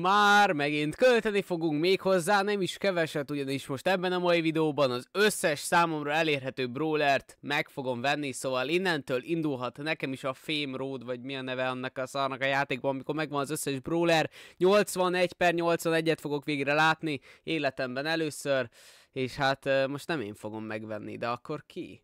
Már megint költeni fogunk még hozzá, nem is keveset, ugyanis most ebben a mai videóban az összes számomra elérhető brawlert meg fogom venni, szóval innentől indulhat nekem is a Fame Road, vagy mi a neve annak a szarnak a játékban, amikor megvan az összes brawler, 81 per 81-et fogok végre látni életemben először, és hát most nem én fogom megvenni, de akkor ki?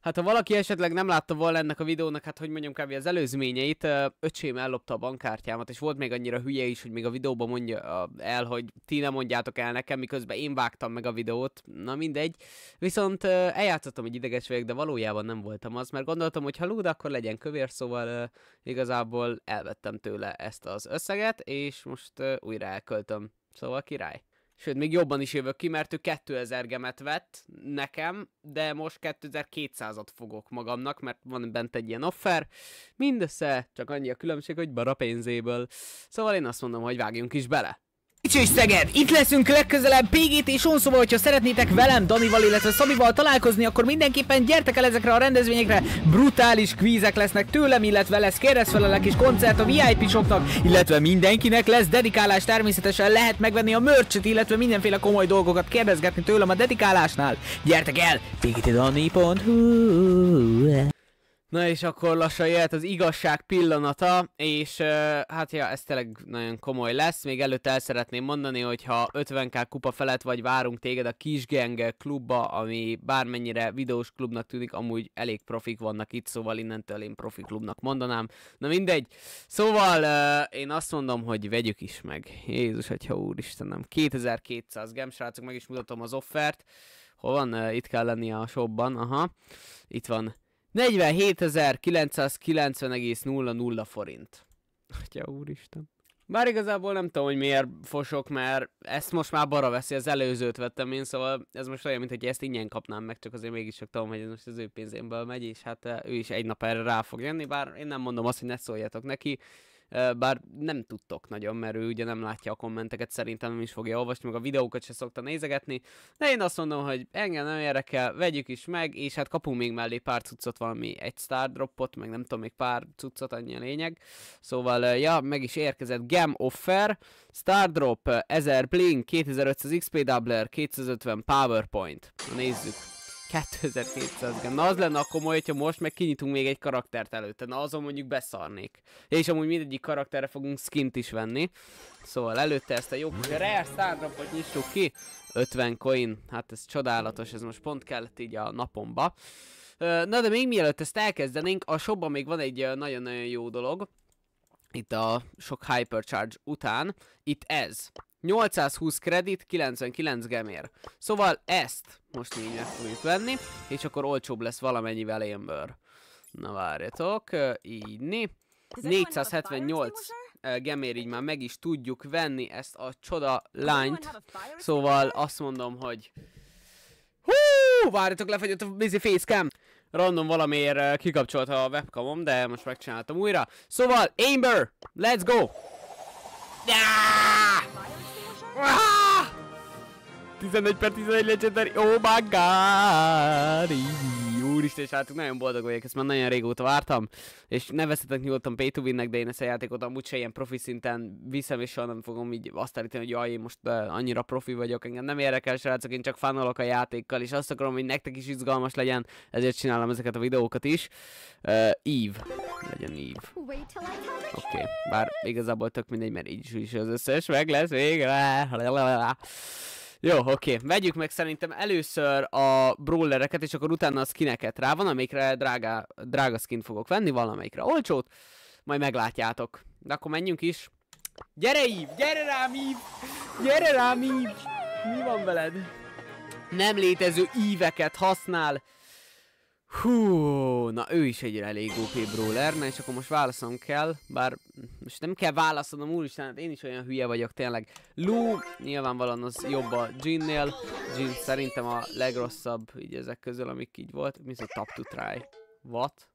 Hát ha valaki esetleg nem látta volna ennek a videónak, hát hogy mondjam kb. az előzményeit, öcsém ellopta a bankkártyámat, és volt még annyira hülye is, hogy még a videóban mondja el, hogy ti nem mondjátok el nekem, miközben én vágtam meg a videót, na mindegy. Viszont eljátszottam, hogy ideges vagyok, de valójában nem voltam az, mert gondoltam, hogy ha lúd, akkor legyen kövér, szóval igazából elvettem tőle ezt az összeget, és most újra elköltöm. Szóval király sőt, még jobban is jövök ki, mert ő 2000 gemet vett nekem, de most 2200-at fogok magamnak, mert van bent egy ilyen offer. Mindössze csak annyi a különbség, hogy bara pénzéből. Szóval én azt mondom, hogy vágjunk is bele. Pécs és Szeged. Itt leszünk legközelebb Pégét és on, szóval, hogyha szeretnétek velem, Danival, illetve Szabival találkozni, akkor mindenképpen gyertek el ezekre a rendezvényekre. Brutális kvízek lesznek tőlem, illetve lesz kérdezfelelek és koncert a VIP-soknak, illetve mindenkinek lesz dedikálás természetesen lehet megvenni a mörcsöt, illetve mindenféle komoly dolgokat kérdezgetni tőlem a dedikálásnál. Gyertek el! pgtdani.hu Na és akkor lassan jöhet az igazság pillanata, és uh, hát ja, ez tényleg nagyon komoly lesz. Még előtt el szeretném mondani, hogy ha 50k kupa felett vagy, várunk téged a Kisgeng klubba, ami bármennyire videós klubnak tűnik, amúgy elég profik vannak itt, szóval innentől én profi klubnak mondanám. Na mindegy. Szóval uh, én azt mondom, hogy vegyük is meg. Jézus, hogyha úristenem. 2200 gem, srácok, meg is mutatom az offert. Hol van? Uh, itt kell lenni a shopban, aha. Itt van 47.990,00 forint. Atya úristen. Bár igazából nem tudom, hogy miért fosok, mert ezt most már bara veszi, az előzőt vettem én, szóval ez most olyan, mint hogy ezt ingyen kapnám meg, csak azért mégiscsak tudom, hogy ez most az ő pénzémből megy, és hát ő is egy nap erre rá fog jönni, bár én nem mondom azt, hogy ne szóljatok neki, bár nem tudtok nagyon, mert ő ugye nem látja a kommenteket, szerintem nem is fogja olvasni, meg a videókat se szokta nézegetni, de én azt mondom, hogy engem nem érdekel, vegyük is meg, és hát kapunk még mellé pár cuccot, valami egy star dropot, meg nem tudom, még pár cuccot, annyi a lényeg. Szóval, ja, meg is érkezett Gem Offer, Star Drop, 1000 Blink, 2500 XP Doubler, 250 PowerPoint. Na nézzük. 2200 gem. Na az lenne a komoly, hogyha most meg kinyitunk még egy karaktert előtte. Na azon mondjuk beszarnék. És amúgy mindegyik karakterre fogunk skint is venni. Szóval előtte ezt a jó kis rare szárdropot nyissuk ki. 50 coin. Hát ez csodálatos, ez most pont kellett így a napomba. Na de még mielőtt ezt elkezdenénk, a shopban még van egy nagyon-nagyon jó dolog. Itt a sok hypercharge után. Itt ez. 820 kredit, 99 gemér. Szóval ezt most így meg fogjuk venni, és akkor olcsóbb lesz valamennyivel bőr. Na várjatok, így 478 gemér így már meg is tudjuk venni ezt a csoda lányt. Szóval azt mondom, hogy... Hú, várjatok, lefagyott a busy facecam! Random valamiért kikapcsolta a webcamom, de most megcsináltam újra. Szóval, Amber, let's go! Yeah! 11 per 11 legendary. Oh my god! Úristen, srácok, hát nagyon boldog vagyok, ezt már nagyon régóta vártam. És ne veszetek nyugodtan pay to de én ezt a játékot amúgy se ilyen profi szinten viszem, és soha nem fogom így azt állítani, hogy jaj, én most uh, annyira profi vagyok, engem nem érdekel, srácok, én csak fanolok a játékkal, és azt akarom, hogy nektek is izgalmas legyen, ezért csinálom ezeket a videókat is. Uh, Eve. Legyen Eve. Oké, okay. bár igazából tök mindegy, mert így is, is az összes, meg lesz végre. Jó, oké. Vegyük meg szerintem először a brawlereket, és akkor utána a skineket rá. Van, amikre drága, drága skin fogok venni, valamelyikre olcsót. Majd meglátjátok. De akkor menjünk is. Gyere, Ív! Gyere rám, Ív! Gyere rám, Ív! Mi van veled? Nem létező íveket használ. Hú, na ő is egy elég OP brawler, na és akkor most válaszom kell, bár most nem kell válaszolnom, úristen, hát én is olyan hülye vagyok tényleg. Lou nyilvánvalóan az jobb a Jinnél, Jin szerintem a legrosszabb így ezek közül, amik így volt. Mi a Top to try? What?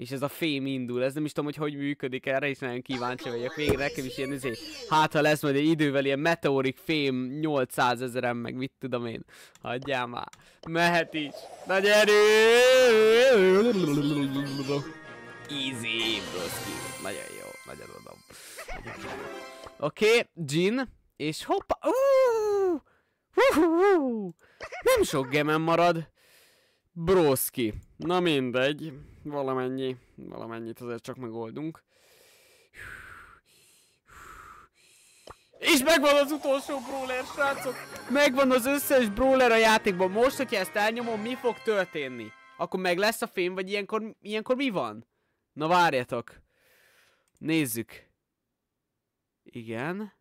és ez a fém indul, ez nem is tudom, hogy hogy működik, erre is nagyon kíváncsi vagyok. Végre nekem is ilyen, izé, hát ha lesz majd egy idővel ilyen meteorik fém 800 ezeren, meg mit tudom én. Hagyjál már. Mehet is. Nagy erő! Easy, broski. Nagyon jó, nagyon adom. Oké, okay, Jin, és hoppa, uh, uh, uh, nem sok gemen marad. Broski. Na mindegy valamennyi, valamennyit azért csak megoldunk. És megvan az utolsó brawler, srácok! Megvan az összes brawler a játékban. Most, hogyha ezt elnyomom, mi fog történni? Akkor meg lesz a fém, vagy ilyenkor, ilyenkor mi van? Na várjatok. Nézzük. Igen.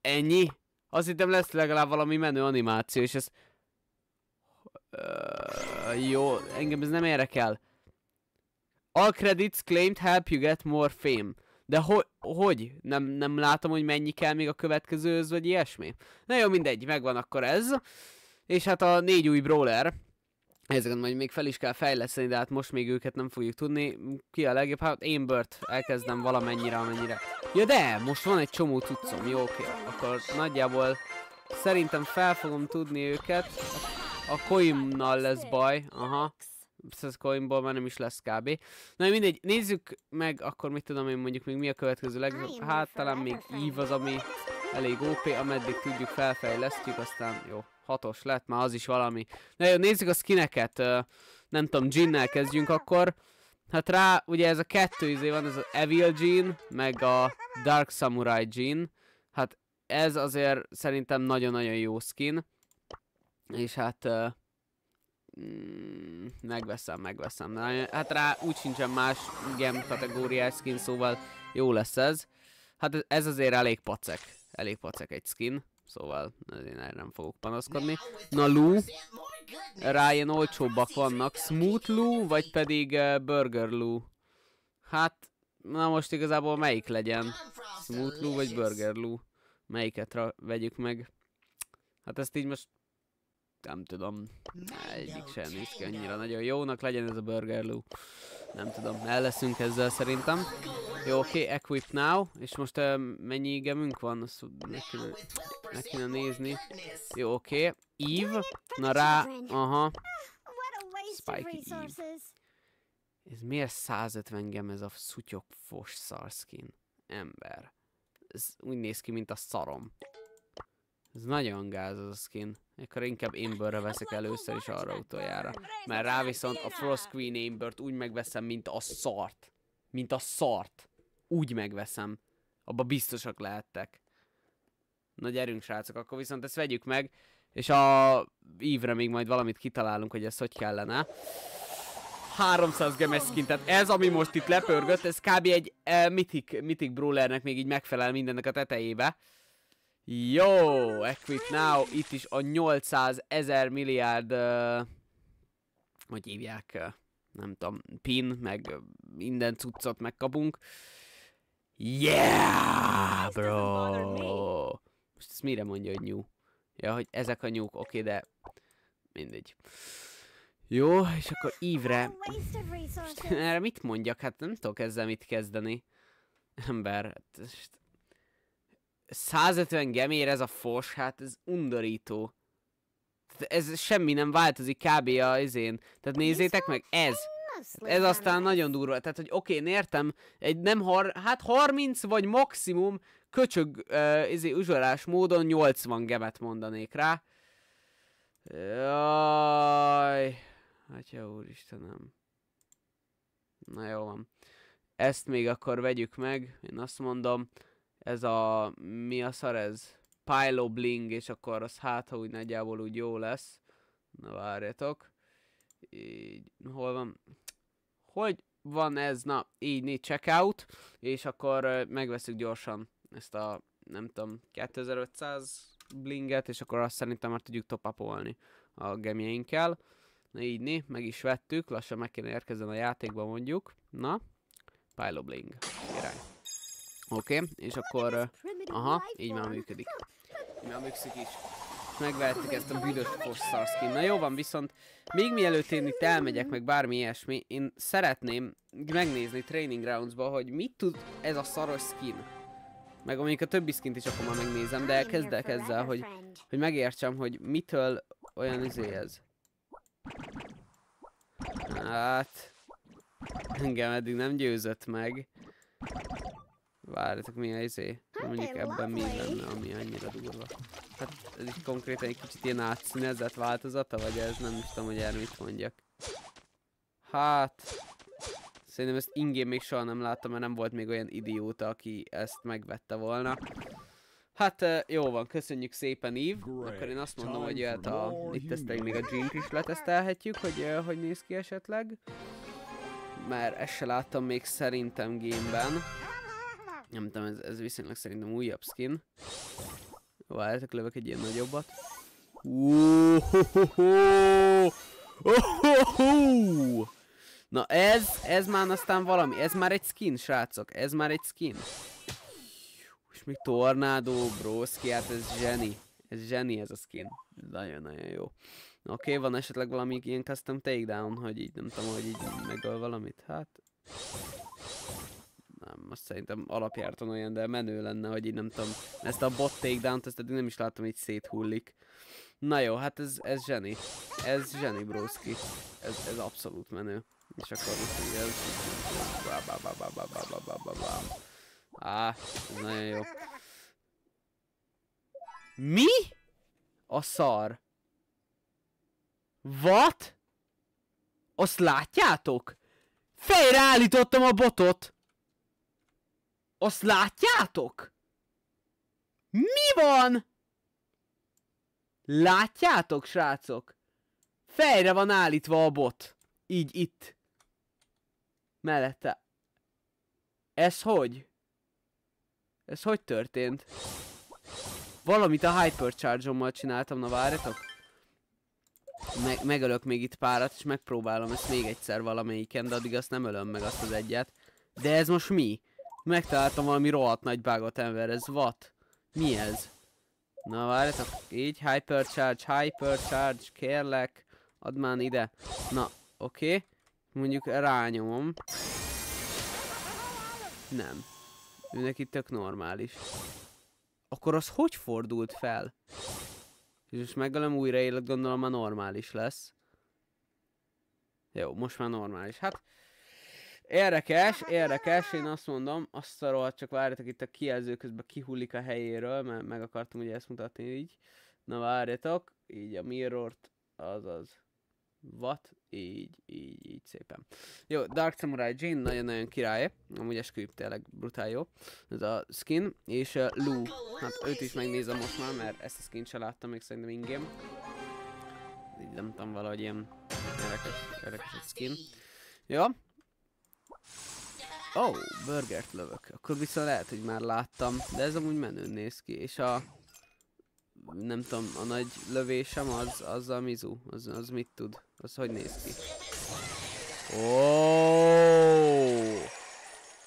Ennyi? Azt hittem lesz legalább valami menő animáció, és ezt Uh, jó, engem ez nem érdekel. All credits claimed help you get more fame. De ho hogy? Nem, nem látom, hogy mennyi kell még a következőhöz, vagy ilyesmi. Na jó, mindegy, megvan akkor ez. És hát a négy új brawler. Ezeket majd még fel is kell fejleszteni, de hát most még őket nem fogjuk tudni. Ki a legjobb? Hát én Bört elkezdem valamennyire, amennyire. Ja de, most van egy csomó cuccom. Jó, oké. Akkor nagyjából szerintem fel fogom tudni őket. A coinnal lesz baj, aha. Ez coinból már nem is lesz kb. Na mindegy, nézzük meg akkor mit tudom én mondjuk még mi a következő legjobb. Hát talán még ív az, ami elég OP, ameddig tudjuk felfejlesztjük, aztán jó, hatos lett, már az is valami. Na jó, nézzük a skineket, nem tudom, Ginnel kezdjünk akkor. Hát rá, ugye ez a kettő izé van, ez az Evil Jean, meg a Dark Samurai Jean. Hát ez azért szerintem nagyon-nagyon jó skin. És hát... Uh, megveszem, megveszem. Na, hát rá úgy sincsen más gem kategóriás skin, szóval jó lesz ez. Hát ez azért elég pacek. Elég pacek egy skin. Szóval én erre nem fogok panaszkodni. Na Lou, ilyen olcsóbbak vannak. Smooth Lou, vagy pedig uh, Burger Lou? Hát, na most igazából melyik legyen? Smooth Lou vagy Burger Lou? Melyiket vegyük meg? Hát ezt így most nem tudom, egyik sem néz ki annyira nagyon jónak, legyen ez a Burger Lou. Nem tudom, el leszünk ezzel szerintem. Jó, oké, okay, equip now, és most uh, mennyi gemünk van, azt meg kéne, nézni. Jó, oké, okay. Eve, na rá, aha. Spike Eve. Ez miért 150 gem ez a szutyok fos szarskin? Ember. Ez úgy néz ki, mint a szarom. Ez nagyon gáz az a skin. Ekkor inkább Amberre veszek először is arra utoljára. Mert rá viszont a Frost Queen Ambert úgy megveszem, mint a szart. Mint a szart. Úgy megveszem. Abba biztosak lehettek. Na gyerünk srácok, akkor viszont ezt vegyük meg. És a ívre még majd valamit kitalálunk, hogy ez hogy kellene. 300 gemes skin, tehát ez, ami most itt lepörgött, ez kb. egy uh, eh, mitik brawlernek még így megfelel mindennek a tetejébe. Jó, Equip Now, itt is a 800 ezer milliárd, uh, hogy hívják, uh, nem tudom, pin, meg minden cuccot megkapunk. Yeah, bro! Most ezt mire mondja, hogy nyú? Ja, hogy ezek a nyúk, oké, okay, de mindegy. Jó, és akkor ívre. Erre mit mondjak? Hát nem tudok ezzel mit kezdeni. Ember, hát, 150 gemér ez a fos, hát ez undorító. Ez semmi nem változik kb. a izén. Tehát nézzétek meg, ez. Hát ez aztán nagyon durva. Tehát, hogy oké, okay, értem, egy nem har, hát 30 vagy maximum köcsög uh, izé, uzsorás módon 80 gemet mondanék rá. Jaj. Atya hát úristenem. Na jó van. Ezt még akkor vegyük meg, én azt mondom ez a, mi a szar ez? Pylo Bling, és akkor az hát, ha úgy nagyjából úgy jó lesz. Na várjatok. Így, hol van? Hogy van ez? Na, így nincs checkout, és akkor megveszük gyorsan ezt a, nem tudom, 2500 blinget, és akkor azt szerintem már tudjuk topapolni a gemjeinkkel. Na így né, meg is vettük, lassan meg kéne érkezzen a játékba mondjuk. Na, Pylo Bling. Oké, okay, és akkor... Aha, így már működik. Így már működik is. Megvehettük ezt a büdös fosszarszkin. Na jó van, viszont még mielőtt én itt elmegyek, meg bármi ilyesmi, én szeretném megnézni Training Grounds-ba, hogy mit tud ez a szaros skin. Meg mondjuk a többi skint is akkor már megnézem, de kezdek ezzel, hogy, hogy megértsem, hogy mitől olyan izé ez. Hát... Engem eddig nem győzött meg. Várjátok, mi a izé? Hát Mondjuk ebben mi lenne, ami annyira durva. Hát ez is konkrétan egy kicsit ilyen átszínezett változata, vagy ez nem is tudom, hogy erre mit mondjak. Hát... Szerintem ezt ingén még soha nem láttam, mert nem volt még olyan idióta, aki ezt megvette volna. Hát eh, jó van, köszönjük szépen Ív. Akkor én azt mondom, hogy jöhet a... Itt teszteljük még a Jink is letesztelhetjük, hogy eh, hogy néz ki esetleg. Mert ezt se láttam még szerintem gémben nem tudom, ez, ez viszonylag szerintem újabb skin. Várjátok, lövök egy ilyen nagyobbat. Na ez, ez már aztán valami, ez már egy skin, srácok, ez már egy skin. És még tornádó, broszki, hát ez zseni. Ez zseni ez a skin. Nagyon-nagyon jó. Oké, okay, van esetleg valami ilyen custom takedown, hogy így nem tudom, hogy így megöl valamit, hát nem, most szerintem alapjártan olyan, de menő lenne, hogy így nem tudom, ezt a bot takedown-t, ezt eddig nem is láttam, hogy széthullik. Na jó, hát ez, ez zseni. Ez zseni, broski. Ez, ez abszolút menő. És akkor most így ez... Bá, Á, ez nagyon jó. Mi? A szar. What? Azt látjátok? Fejre állítottam a botot! Azt látjátok? Mi van? Látjátok, srácok? Fejre van állítva a bot. Így itt. Mellette. Ez hogy? Ez hogy történt? Valamit a Hypercharge-ommal csináltam, na várjatok. Meg megölök még itt párat, és megpróbálom ezt még egyszer valamelyiken, de addig azt nem ölöm meg azt az egyet. De ez most mi? Megtaláltam valami rohadt nagy bugot ember, ez what? Mi ez? Na várjatok, így, hypercharge, hypercharge, kérlek, add már ide. Na, oké, okay. mondjuk rányomom. Nem. Ő neki tök normális. Akkor az hogy fordult fel? És most megölöm újra élet, gondolom már normális lesz. Jó, most már normális. Hát, Érdekes, érdekes, én azt mondom, azt a rohadt, csak várjatok itt a kijelző közben kihullik a helyéről, mert meg akartam ugye ezt mutatni így. Na várjatok, így a Mirror-t, az azaz. What? Így, így, így szépen. Jó, Dark Samurai Jane nagyon-nagyon király. Amúgy esküvőbb tényleg brutál jó. Ez a skin. És uh, Lou. Hát őt is megnézem most már, mert ezt a skin se láttam még szerintem ingém. Így nem tudom, valahogy ilyen érdekes, érdekes a skin. Jó, Ó, oh, burgert lövök. Akkor viszont lehet, hogy már láttam. De ez amúgy menő néz ki. És a... Nem tudom, a nagy lövésem az, az a mizu. Az, az mit tud? Az hogy néz ki? Oh!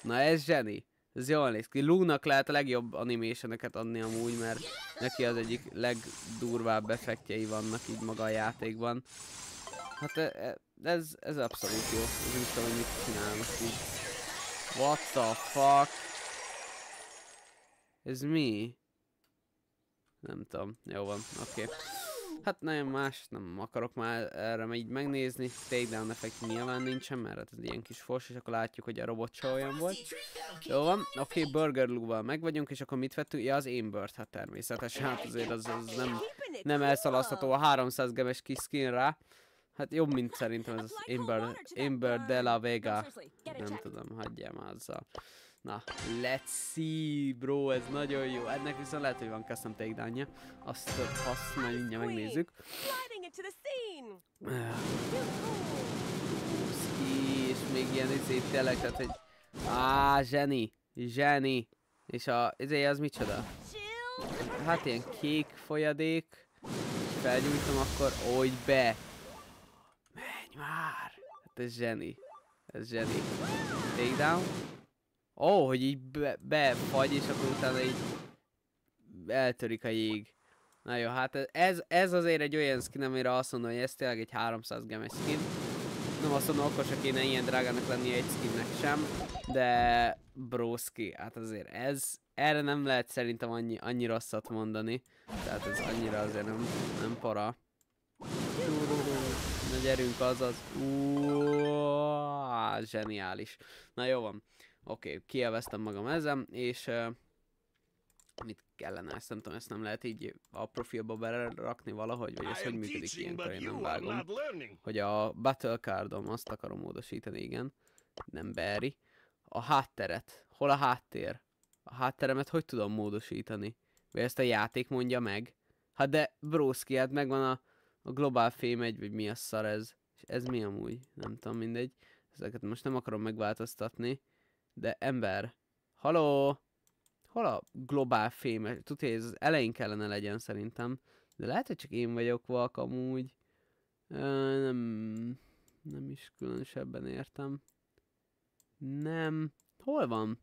Na ez zseni. Ez jól néz ki. Lúnak lehet a legjobb animationeket adni amúgy, mert neki az egyik legdurvább effektjei vannak így maga a játékban. Hát e, e, ez, ez abszolút jó. Ez nem tudom, hogy mit csinálnak így. What the fuck? Ez mi? Nem tudom. Jó van, oké. Okay. Hát nagyon más, nem akarok már erre így megnézni. Takedown effect nyilván nincsen, mert hát ez ilyen kis fos, és akkor látjuk, hogy a robot se olyan volt. Jó van, oké, okay, Burger Lou-val megvagyunk, és akkor mit vettünk? Ja, az én Aimbert, hát természetesen, hát azért az, az nem, nem elszalasztható a 300 gemes kis skin rá. Hát jobb, mint szerintem ez az ember Ember de la Vega. Nem tudom, hagyjam azzal. Na, let's see, bro, ez nagyon jó. Ennek viszont lehet, hogy van custom takedown-ja. Azt azt mindjárt megnézzük. Ki, és még ilyen izé, tényleg, tehát hogy... Á, zseni, zseni. És a, izé, az micsoda? Hát ilyen kék folyadék. Felgyújtom akkor, hogy be már! Hát ez zseni. Ez zseni. Takedown. Ó, oh, hogy így be, befagy, és akkor utána így eltörik a jég. Na jó, hát ez, ez azért egy olyan skin, amire azt mondom, hogy ez tényleg egy 300 gemes skin. Nem azt mondom, akkor se kéne ilyen drágának lenni egy skinnek sem, de broski, hát azért ez, erre nem lehet szerintem annyi, annyi rosszat mondani. Tehát ez annyira azért nem, nem para. Duró. Na gyerünk, azaz. Uuuuh, zseniális. Na jó van. Oké, okay, kieveztem magam ezen, és uh, mit kellene, ezt nem tudom, ezt nem lehet így a profilba berakni valahogy, vagy ez hogy működik ilyenkor, én nem vágom. Hogy a battle cardom, azt akarom módosítani, igen. Nem beri. A hátteret. Hol a háttér? A hátteremet hogy tudom módosítani? Vagy ezt a játék mondja meg? Hát de broszki, hát megvan a a globál fém egy vagy mi a szar ez? És ez mi amúgy? Nem tudom, mindegy. Ezeket most nem akarom megváltoztatni. De ember, haló! Hol a globál fém? Tudja, ez az elején kellene legyen szerintem. De lehet, hogy csak én vagyok valak amúgy. Ö, nem, nem is különösebben értem. Nem. Hol van?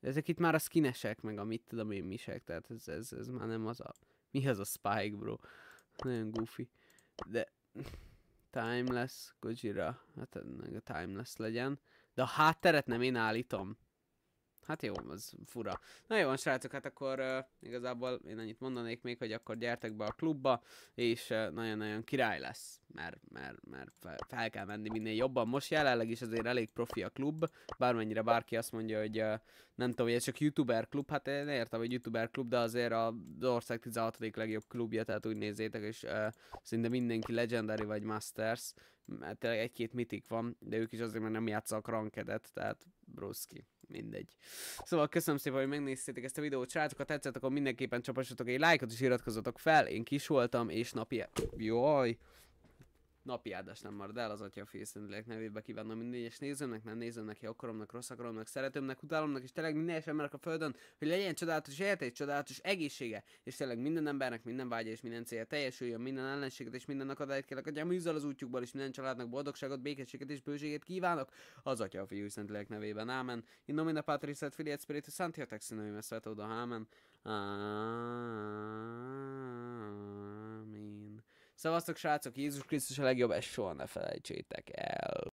Ezek itt már a skinesek, meg a mit tudom én misek, tehát ez, ez, ez már nem az a... Mi az a Spike, bro? Nagyon goofy. De Timeless, Gojira, hát meg a Timeless legyen. De a hátteret nem én állítom. Hát jó, az fura. Na jó, srácok, hát akkor uh, igazából én annyit mondanék még, hogy akkor gyertek be a klubba, és uh, nagyon-nagyon király lesz, mert, mert, mert fel, fel kell menni minél jobban. Most jelenleg is azért elég profi a klub, bármennyire bárki azt mondja, hogy uh, nem tudom, hogy ez csak youtuber klub, hát én értem, hogy youtuber klub, de azért az ország 16. legjobb klubja, tehát úgy nézzétek, és uh, szinte mindenki legendary vagy masters, mert tényleg egy-két mitik van, de ők is azért, mert nem játszak rankedet, tehát bruszki mindegy. Szóval köszönöm szépen, hogy megnéztétek ezt a videót, srácok, ha tetszett, akkor mindenképpen csapassatok egy lájkot és iratkozzatok fel, én kis voltam, és napi... Jaj! napi áldás nem marad el, az Atya Félszentlélek nevébe kívánom minden egyes nézőmnek, nem nézőmnek, hi akaromnak, rossz akaromnak, szeretőmnek, utálomnak, és tényleg minden egyes embernek a Földön, hogy legyen csodálatos élete és csodálatos egészsége, és tényleg minden embernek minden vágya és minden célja teljesüljön, minden ellenséget és minden akadályt kérlek, hogy műzzel az útjukból, és minden családnak boldogságot, békességet és bőséget kívánok, az Atya a Fiú Szentlélek nevében, Ámen. In nomine Patris et Filii et Spiritus Sancti, Texinoimes Svetoda, Ámen. Ámen. Szevasztok srácok, Jézus Krisztus a legjobb, ezt soha ne felejtsétek el.